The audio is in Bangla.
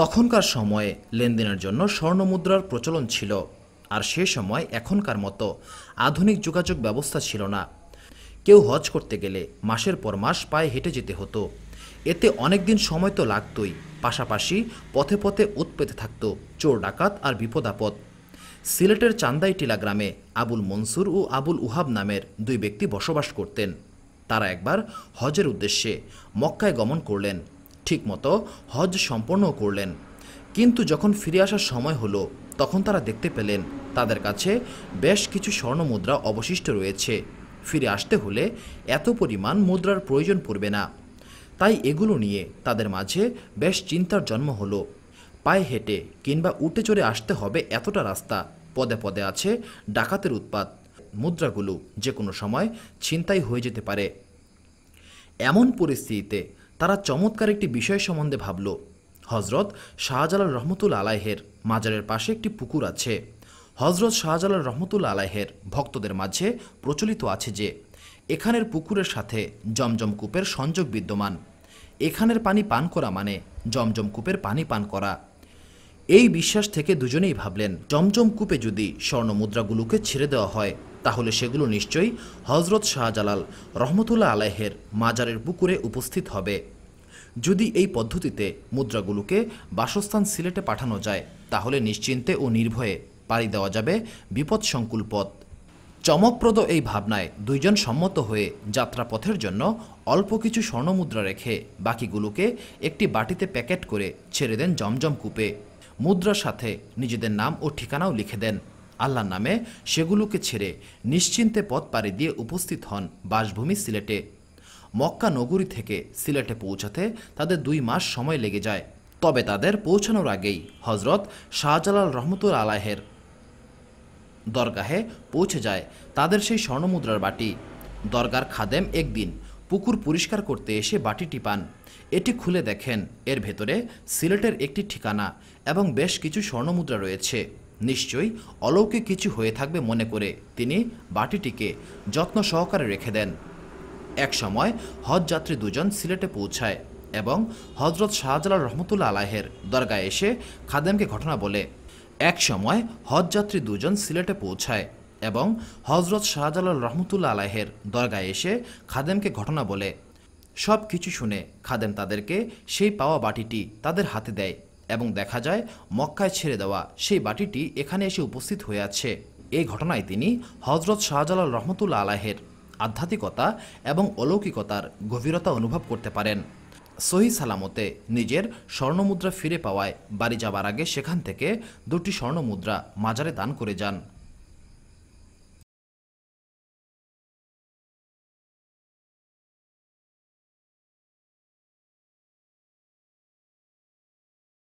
তখনকার সময়ে লেনদেনের জন্য স্বর্ণমুদ্রার প্রচলন ছিল আর সে সময় এখনকার মতো আধুনিক যোগাযোগ ব্যবস্থা ছিল না কেউ হজ করতে গেলে মাসের পর মাস পায়ে হেঁটে যেতে হতো এতে অনেক দিন সময় তো লাগতই পাশাপাশি পথে পথে উৎপেতে থাকত চোর ডাকাত আর বিপদ আপদ সিলেটের চান্দাইটিলা গ্রামে আবুল মনসুর ও আবুল উহাব নামের দুই ব্যক্তি বসবাস করতেন তারা একবার হজের উদ্দেশ্যে মক্কায় গমন করলেন ঠিকমতো হজ সম্পন্ন করলেন কিন্তু যখন ফিরে আসার সময় হলো তখন তারা দেখতে পেলেন তাদের কাছে বেশ কিছু স্বর্ণ মুদ্রা অবশিষ্ট রয়েছে ফিরে আসতে হলে এত পরিমাণ মুদ্রার প্রয়োজন পড়বে না তাই এগুলো নিয়ে তাদের মাঝে বেশ চিন্তার জন্ম হলো পায়ে হেঁটে কিংবা উঠে চড়ে আসতে হবে এতটা রাস্তা পদে পদে আছে ডাকাতের উৎপাত মুদ্রাগুলো যে কোনো সময় ছিনতাই হয়ে যেতে পারে এমন পরিস্থিতিতে তারা চমৎকার একটি বিষয় সম্বন্ধে ভাবল হজরত শাহজালাল রহমতুল আলাহের মাজারের পাশে একটি পুকুর আছে হজরত শাহজালাল রহমতুল আলাহের ভক্তদের মাঝে প্রচলিত আছে যে এখানের পুকুরের সাথে জমজম কূপের সংযোগ বিদ্যমান এখানের পানি পান করা মানে জমজম কূপের পানি পান করা এই বিশ্বাস থেকে দুজনেই ভাবলেন জমজম কূপে যদি স্বর্ণ মুদ্রাগুলোকে ছেড়ে দেওয়া হয় তাহলে সেগুলো নিশ্চয়ই হজরত শাহজালাল রহমতুল্লাহ আলাহের মাজারের পুকুরে উপস্থিত হবে যদি এই পদ্ধতিতে মুদ্রাগুলোকে বাসস্থান সিলেটে পাঠানো যায় তাহলে নিশ্চিন্তে ও নির্ভয়ে পাড়ি দেওয়া যাবে বিপদসংকুল পথ চমকপ্রদ এই ভাবনায় দুইজন সম্মত হয়ে যাত্রাপথের জন্য অল্প কিছু স্বর্ণমুদ্রা রেখে বাকিগুলোকে একটি বাটিতে প্যাকেট করে ছেড়ে দেন জমজম কূপে মুদ্রার সাথে নিজেদের নাম ও ঠিকানাও লিখে দেন আল্লাহর নামে সেগুলোকে ছেড়ে নিশ্চিন্তে পথ পাড়ি দিয়ে উপস্থিত হন বাসভূমি সিলেটে মক্কা নগরী থেকে সিলেটে পৌঁছাতে তাদের দুই মাস সময় লেগে যায় তবে তাদের পৌঁছানোর আগেই হজরত শাহজালাল রহমতুল আলাহের দরগাহে পৌঁছে যায় তাদের সেই স্বর্ণমুদ্রার বাটি দরগার খাদেম একদিন পুকুর পরিষ্কার করতে এসে বাটিটি পান এটি খুলে দেখেন এর ভেতরে সিলেটের একটি ঠিকানা এবং বেশ কিছু স্বর্ণমুদ্রা রয়েছে নিশ্চয়ই অলৌকিক কিছু হয়ে থাকবে মনে করে তিনি বাটিটিকে যত্ন সহকারে রেখে দেন এক সময় হজ যাত্রী দুজন সিলেটে পৌঁছায় এবং হজরত শাহজালাল রহমতুল্লা আলাহের দরগায় এসে খাদেমকে ঘটনা বলে এক সময় হজযাত্রী দুজন সিলেটে পৌঁছায় এবং হজরত শাহজালাল রহমতুল্লা আলাহের দরগায় এসে খাদেমকে ঘটনা বলে সব কিছু শুনে খাদেম তাদেরকে সেই পাওয়া বাটিটি তাদের হাতে দেয় এবং দেখা যায় মক্কায় ছেড়ে দেওয়া সেই বাটিটি এখানে এসে উপস্থিত হয়ে আছে এই ঘটনায় তিনি হজরত শাহজালাল রহমতুল্লা আলাহের আধ্যাত্মিকতা এবং অলৌকিকতার গভীরতা অনুভব করতে পারেন সহি সালামতে নিজের স্বর্ণমুদ্রা ফিরে পাওয়ায় বাড়ি যাবার আগে সেখান থেকে দুটি স্বর্ণমুদ্রা মাজারে দান করে যান